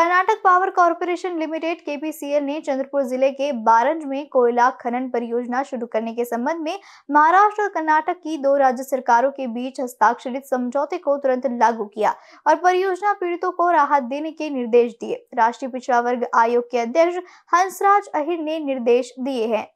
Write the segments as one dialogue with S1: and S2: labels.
S1: Karnataka power corporation limited के ने चंद्रपुर जिले के बारंज में कोयला खनन परियोजना शुरू करने के संबंध में महाराष्ट्र और कर्नाटक की दो राज्य सरकारों के बीच हस्ताक्षरित समझौते को तुरंत लागू किया और परियोजना पीड़ितों को राहत देने के निर्देश दिए राष्ट्रीय पिछड़ा वर्ग आयोग के अध्यक्ष हंसराज अहिर ने निर्देश दिए हैं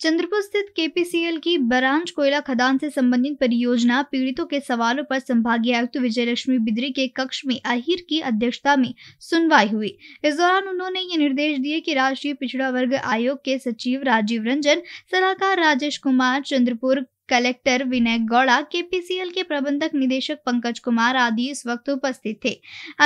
S1: चंद्रपुर स्थित केपीसीएल की बरांच कोयला खदान से संबंधित परियोजना पीड़ितों के सवालों पर संभागीय आयुक्त विजय लक्ष्मी बिद्री के कक्ष में आहिर की अध्यक्षता में सुनवाई हुई इस दौरान उन्होंने ये निर्देश दिए कि राष्ट्रीय पिछड़ा वर्ग आयोग के सचिव राजीव रंजन सलाहकार राजेश कुमार चंद्रपुर कलेक्टर विनय गौड़ा केपीसीएल के प्रबंधक निदेशक पंकज कुमार आदि इस वक्त उपस्थित थे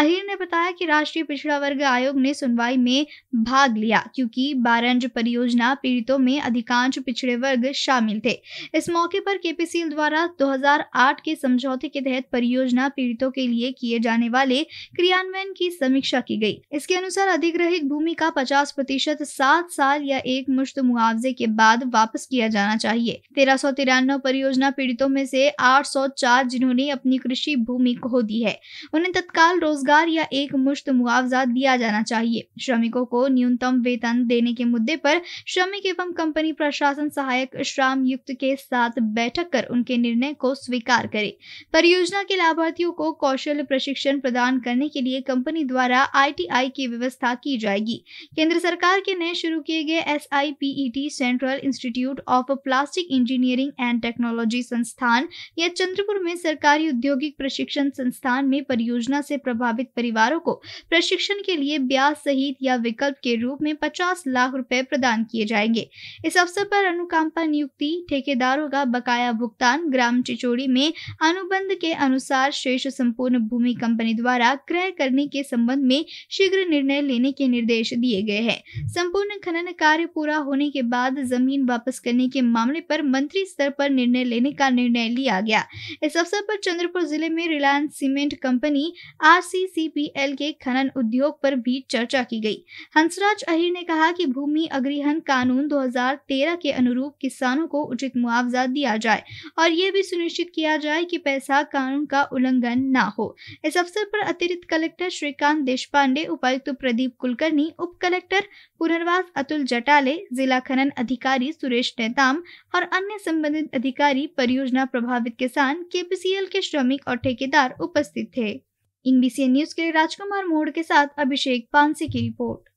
S1: अहिर ने बताया कि राष्ट्रीय पिछड़ा वर्ग आयोग ने सुनवाई में भाग लिया क्योंकि बारंज परियोजना पीड़ितों में अधिकांश पिछड़े वर्ग शामिल थे इस मौके पर केपीसीएल द्वारा 2008 के समझौते के तहत परियोजना पीड़ितों के लिए किए जाने वाले क्रियान्वयन की समीक्षा की गई इसके अनुसार अधिग्रहित भूमि का पचास प्रतिशत सात साल या एक मुश्त मुआवजे के बाद वापस किया जाना चाहिए तेरह सौ तिरानवे मानव परियोजना पीड़ितों में से 804 जिन्होंने अपनी कृषि भूमि खो दी है उन्हें तत्काल रोजगार या एक मुश्त मुआवजा दिया जाना चाहिए श्रमिकों को न्यूनतम वेतन देने के मुद्दे पर श्रमिक एवं कंपनी प्रशासन सहायक श्राम युक्त के साथ बैठक कर उनके निर्णय को स्वीकार करे परियोजना के लाभार्थियों को कौशल प्रशिक्षण प्रदान करने के लिए कंपनी द्वारा आई की व्यवस्था की जाएगी केंद्र सरकार के नए शुरू किए गए एस central institute of plastic engineering and and technology संस्थान या चंद्रपुर में सरकारी औद्योगिक प्रशिक्षण संस्थान में परियोजना से प्रभावित परिवारों को प्रशिक्षण के लिए ब्याज सहित या विकल्प के रूप में पचास लाख रुपए प्रदान किए जाएंगे इस अवसर पर अनुकंपा नियुक्ति ठेकेदारों का बकाया भुगतान ग्राम चिचोड़ी में अनुबंध के अनुसार शेष संपूर्ण भूमि कंपनी द्वारा क्रय करने के संबंध में शीघ्र निर्णय लेने के निर्देश दिए गए हैं संपूर्ण खनन कार्य पूरा होने के बाद जमीन वापस करने के मामले पर मंत्री स्तर पर पर निर्णय लेने का निर्णय लिया गया इस अवसर पर चंद्रपुर जिले में रिलायंस सीमेंट कंपनी आर के खनन उद्योग पर भी चर्चा की गई हंसराज अहिर ने कहा कि भूमि अग्रहण कानून 2013 के अनुरूप किसानों को उचित मुआवजा दिया जाए और ये भी सुनिश्चित किया जाए कि पैसा कानून का उल्लंघन न हो इस अवसर पर अतिरिक्त कलेक्टर श्रीकांत देशपांडे उपायुक्त प्रदीप कुलकर्णी उप कलेक्टर पुनर्वास अतुल जटाले जिला खनन अधिकारी सुरेश नेताम और अन्य संबंधित अधिकारी परियोजना प्रभावित किसान के के श्रमिक और ठेकेदार उपस्थित थे इन न्यूज के लिए राजकुमार मोड़ के साथ अभिषेक पानसी की रिपोर्ट